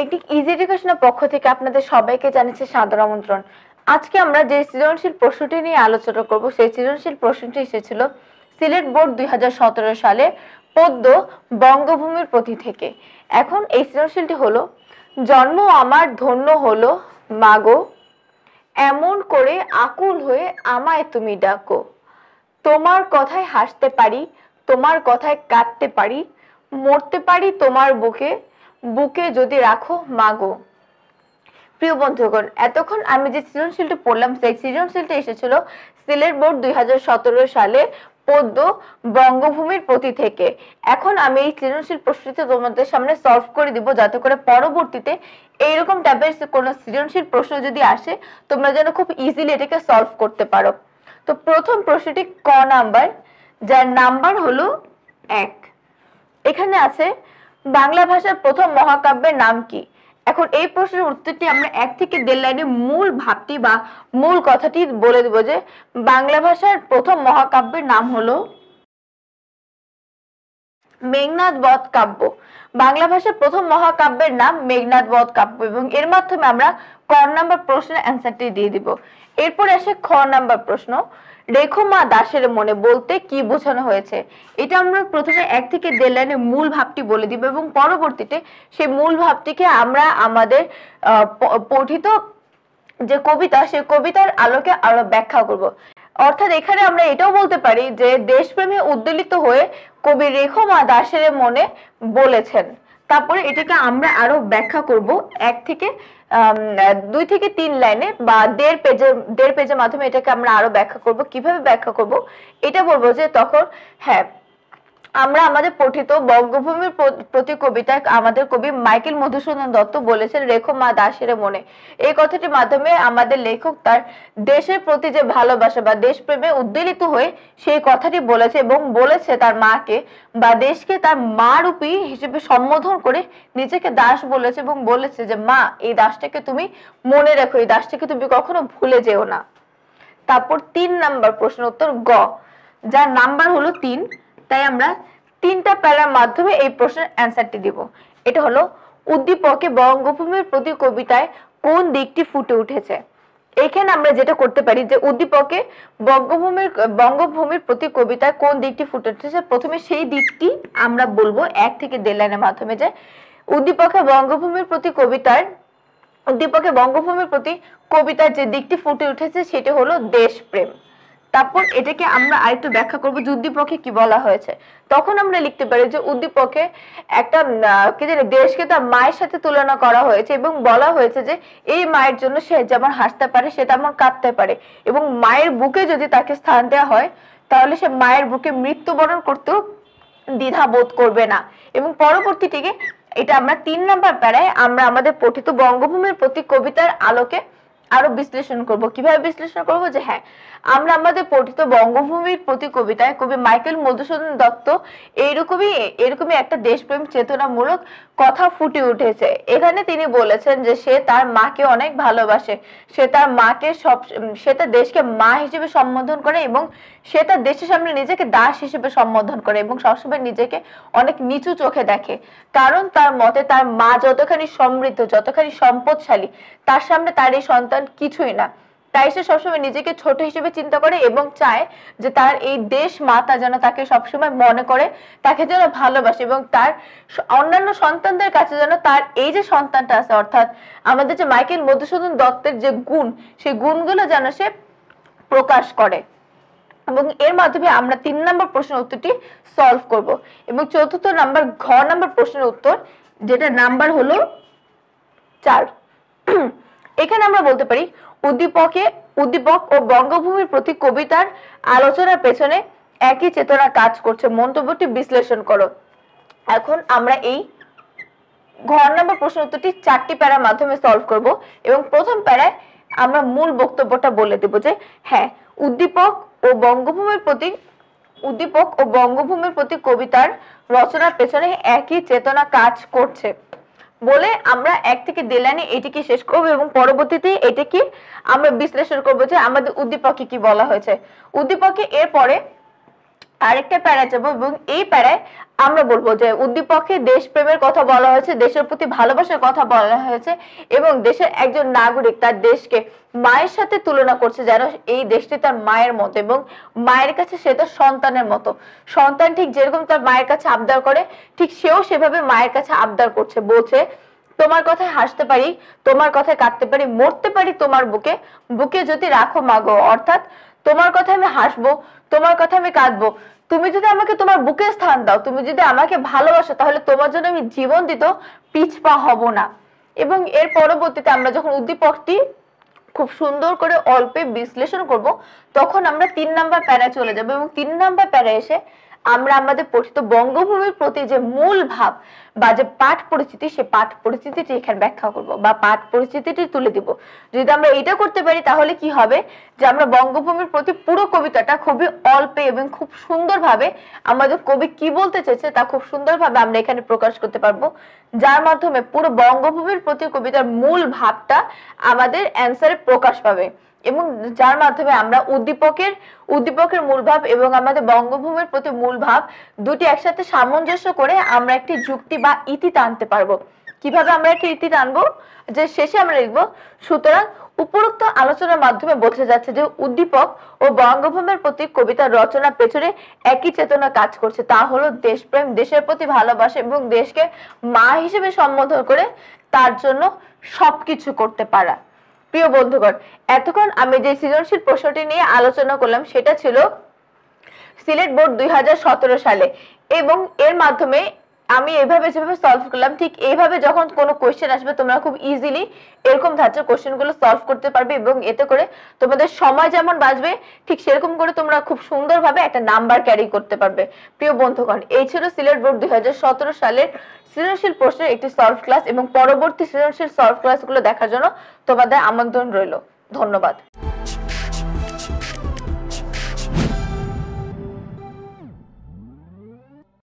technique easy এডুকেশনের পক্ষ থেকে আপনাদের সবাইকে জানিয়েছে সাদর আমন্ত্রণ আজকে আমরা যে সৃজনশীল প্রশ্নটি নিয়ে আলোচনা করব সেই সৃজনশীল প্রশ্নটি এসেছিল সিলেট বোর্ড দুই সালে পদ্য বঙ্গভূমির প্রতি থেকে এখন এই সৃজনশীলটি হলো জন্ম আমার ধন্য হলো মাগো এমন করে আকুল হয়ে আমায় তুমি ডাকো তোমার কথায় হাসতে পারি তোমার কথায় কাঁদতে পারি মরতে পারি তোমার বুকে বুকে যদি রাখো মাগো প্রিয় বন্ধুগণ এতক্ষণ আমি যে সৃজনশীলটা পড়লাম সেই সৃজনশীলটা এসেছিল সিলেট বোর্ড দুই সালে পদ্য বঙ্গভূমির প্রতি থেকে এখন আমি এই সৃজনশীল প্রশ্নটি তোমাদের সামনে সলভ করে দিব যাতে করে পরবর্তীতে এইরকম টাইপের কোনো সৃজনশীল প্রশ্ন যদি আসে তোমরা যেন খুব ইজিলি এটাকে সলভ করতে পারো তো প্রথম প্রশ্নটি ক নাম্বার যার নাম্বার হলো এক এখানে আছে বাংলা ভাষার প্রথম মহাকাব্যের নাম কি এখন এই প্রশ্নের উত্তরটি আমরা এক থেকে দেড় লাইনে মূল ভাবটি বা মূল কথাটি বলে দেব যে বাংলা ভাষার প্রথম মহাকাব্যের নাম হলো মেঘনাথ বধ কাব্য বাংলা ভাষার প্রথম মহাকাব্যের নাম মেঘনাথ বধ কাব্য এবং এর মাধ্যমে আমরা ক নাম্বার প্রশ্নের অ্যান্সারটি দিয়ে দিব এরপর আসে খ নাম্বার প্রশ্ন মা দাসের মনে বলতে কি বোঝানো হয়েছে এটা আমরা প্রথমে এক থেকে দেড় লাইনে মূল ভাবটি বলে দিব এবং পরবর্তীতে সেই মূল ভাবটিকে আমরা আমাদের পঠিত যে কবিতা সে কবিতার আলোকে আরো ব্যাখ্যা করব অর্থাৎ এখানে আমরা এটাও বলতে পারি যে দেশপ্রেমে উদ্দোলিত হয়ে কবি রেখমা দাসের মনে বলেছেন তারপরে এটাকে আমরা আরো ব্যাখ্যা করব এক থেকে দুই থেকে তিন লাইনে বা দেড় পেজে দেড় পেজের মাধ্যমে এটাকে আমরা আরো ব্যাখ্যা করব কিভাবে ব্যাখ্যা করব এটা বলবো যে তখন হ্যাঁ আমরা আমাদের পঠিত বঙ্গভূমির প্রতি কবিতায় আমাদের কবি মাইকেল মধুসূদন দত্ত বলেছেন রেখো মা দাসের মনে এই কথাটির মাধ্যমে আমাদের লেখক তার দেশের প্রতি যে ভালোবাসা বা দেশপ্রেমে উদ্বেলিত হয়ে সেই কথাটি বলেছে এবং বলেছে তার মাকে বা দেশকে তার মা রূপী হিসেবে সম্বোধন করে নিজেকে দাস বলেছে এবং বলেছে যে মা এই দাসটাকে তুমি মনে রেখো এই দাসটাকে তুমি কখনো ভুলে যেও না তারপর তিন নাম্বার প্রশ্ন উত্তর গ যার নাম্বার হলো তিন তাই আমরা তিনটা প্যারার মাধ্যমে এই প্রশ্নের অ্যান্সারটি দিব এটা হলো উদ্দীপকে বঙ্গভূমির প্রতি কবিতায় কোন দিকটি ফুটে উঠেছে এখানে আমরা যেটা করতে পারি যে উদ্দীপকে বঙ্গভূমির বঙ্গভূমির প্রতি কবিতায় কোন দিকটি ফুটে উঠেছে প্রথমে সেই দিকটি আমরা বলবো এক থেকে দেড় লাইনের মাধ্যমে যে উদ্দীপকে বঙ্গভূমির প্রতি কবিতার উদ্দীপকে বঙ্গভূমির প্রতি কবিতার যে দিকটি ফুটে উঠেছে সেটি হলো দেশপ্রেম তারপর এটাকে আমরা আরেকটু ব্যাখ্যা করব যে উদ্দীপকে কি বলা হয়েছে তখন আমরা লিখতে পারি যে উদ্দীপকে একটা কি জানি দেশকে তার মায়ের সাথে তুলনা করা হয়েছে এবং বলা হয়েছে যে এই মায়ের জন্য সে যেমন হাসতে পারে সে তেমন কাঁদতে পারে এবং মায়ের বুকে যদি তাকে স্থান দেওয়া হয় তাহলে সে মায়ের বুকে মৃত্যুবরণ করতেও দ্বিধা বোধ করবে না এবং পরবর্তীটিকে এটা আমরা তিন নম্বর প্যারায় আমরা আমাদের পঠিত বঙ্গভূমির প্রতি কবিতার আলোকে আরো বিশ্লেষণ করব কিভাবে বিশ্লেষণ করব যে হ্যাঁ আমরা আমাদের পঠিত বঙ্গভূমির প্রতি কবিতায় কবি মাইকেল মধুসূদন দত্ত এইরকমই এরকমই একটা দেশপ্রেম চেতনামূলক কথা ফুটে উঠেছে এখানে তিনি বলেছেন যে সে তার মাকে অনেক ভালোবাসে সে তার মাকে সব সে তার দেশকে মা হিসেবে সম্বোধন করে এবং সে তার দেশের সামনে নিজেকে দাস হিসেবে সম্বোধন করে এবং সবসময় নিজেকে অনেক নিচু চোখে দেখে কারণ তার মতে তার মা যতখানি সমৃদ্ধ যতখানি সম্পদশালী তার সামনে তার এই সন্তান সন্তান কিছুই না তাই সে সবসময় নিজেকে ছোট হিসেবে চিন্তা করে এবং চায় যে তার এই দেশ মাতা যেন তাকে সবসময় মনে করে তাকে যেন ভালোবাসে এবং তার অন্যান্য সন্তানদের কাছে যেন তার এই যে সন্তানটা আছে অর্থাৎ আমাদের যে মাইকেল মধুসূদন দত্তের যে গুণ সেই গুণগুলো যেন সে প্রকাশ করে এবং এর মাধ্যমে আমরা তিন নম্বর প্রশ্নের উত্তরটি সলভ করব এবং চতুর্থ নাম্বার ঘ নাম্বার প্রশ্নের উত্তর যেটা নাম্বার হলো চার এখানে আমরা বলতে পারি উদ্দীপকে উদ্দীপক ও বঙ্গভূমির প্রতি কবিতার আলোচনার পেছনে একই চেতনা কাজ করছে মন্তব্যটি বিশ্লেষণ করো এখন আমরা এই ঘর নম্বর প্রশ্ন উত্তরটি চারটি প্যারার মাধ্যমে সলভ করব এবং প্রথম প্যারায় আমরা মূল বক্তব্যটা বলে দেব যে হ্যাঁ উদ্দীপক ও বঙ্গভূমির প্রতি উদ্দীপক ও বঙ্গভূমির প্রতি কবিতার রচনার পেছনে একই চেতনা কাজ করছে বলে আমরা এক থেকে দেড় লাইনে এটিকে শেষ করবো এবং পরবর্তীতে এটিকে আমরা বিশ্লেষণ করবো যে আমাদের উদ্দীপকে কি বলা হয়েছে উদ্দীপকে এরপরে আরেকটা প্যারা যাবো এবং এই প্যারায় আমরা বলবো যে উদ্দীপকে দেশপ্রেমের কথা বলা হয়েছে দেশের প্রতি ভালোবাসার কথা বলা হয়েছে এবং দেশের একজন নাগরিক তার দেশকে মায়ের সাথে তুলনা করছে যেন এই দেশটি তার মায়ের মতো এবং মায়ের কাছে সে তার সন্তানের মতো সন্তান ঠিক যেরকম তার মায়ের কাছে আবদার করে ঠিক সেও সেভাবে মায়ের কাছে আবদার করছে বলছে তোমার কথায় হাসতে পারি তোমার কথায় কাঁদতে পারি মরতে পারি তোমার বুকে বুকে যদি রাখো মাগো অর্থাৎ তোমার কথা আমি হাসবো তোমার কথা আমি কাঁদবো তুমি যদি আমাকে তোমার বুকে স্থান দাও তুমি যদি আমাকে ভালোবাসো তাহলে তোমার জন্য আমি জীবন দিত পিছপা হব না এবং এর পরবর্তীতে আমরা যখন উদ্দীপকটি খুব সুন্দর করে অল্পে বিশ্লেষণ করব তখন আমরা তিন নাম্বার প্যারা চলে যাব এবং তিন নাম্বার প্যারা এসে আমরা আমাদের পরিচিত বঙ্গভূমির প্রতি যে মূল ভাব বা যে পাঠ পরিস্থিতি সে পাঠ পরিস্থিতিটি এখানে ব্যাখ্যা করব বা পাঠ পরিস্থিতিটি তুলে দিব যদি আমরা এটা করতে পারি তাহলে কি হবে যে আমরা বঙ্গভূমির প্রতি পুরো কবিতাটা খুবই অল্পে এবং খুব সুন্দরভাবে আমাদের কবি কি বলতে চেয়েছে তা খুব সুন্দরভাবে আমরা এখানে প্রকাশ করতে পারবো যার মাধ্যমে পুরো বঙ্গভূমির প্রতি কবিতার মূল ভাবটা আমাদের অ্যান্সারে প্রকাশ পাবে এবং যার মাধ্যমে আমরা উদ্দীপকের উদ্দীপকের মূলভাব এবং আমাদের বঙ্গভূমির প্রতি মূলভাব দুটি একসাথে সামঞ্জস্য করে আমরা একটি যুক্তি বা ইতি টানতে পারবো কিভাবে আমরা একটি ইতি টানবো যে শেষে আমরা লিখবো সুতরাং উপরোক্ত আলোচনার মাধ্যমে বোঝা যাচ্ছে যে উদ্দীপক ও বঙ্গভূমির প্রতি কবিতার রচনা পেছনে একই চেতনা কাজ করছে তা হলো দেশপ্রেম দেশের প্রতি ভালোবাসা এবং দেশকে মা হিসেবে সম্বোধন করে তার জন্য সবকিছু করতে পারা প্রিয় বন্ধুগণ এতক্ষণ আমি যে সৃজনশীল প্রশ্নটি নিয়ে আলোচনা করলাম সেটা ছিল সিলেট বোর্ড দুই সালে এবং এর মাধ্যমে আমি এইভাবে যেভাবে সলভ করলাম ঠিক এইভাবে যখন কোনো কোয়েশ্চেন আসবে তোমরা খুব ইজিলি এরকম ধাঁচের কোয়েশ্চেনগুলো সলভ করতে পারবে এবং এতে করে তোমাদের সময় যেমন বাঁচবে ঠিক সেরকম করে তোমরা খুব সুন্দরভাবে একটা নাম্বার ক্যারি করতে পারবে প্রিয় বন্ধুগণ এই ছিল সিলেট বোর্ড দুই সালের সৃজনশীল প্রশ্নের একটি সলভ ক্লাস এবং পরবর্তী সৃজনশীল সলভ ক্লাসগুলো দেখার জন্য তোমাদের আমন্ত্রণ রইল ধন্যবাদ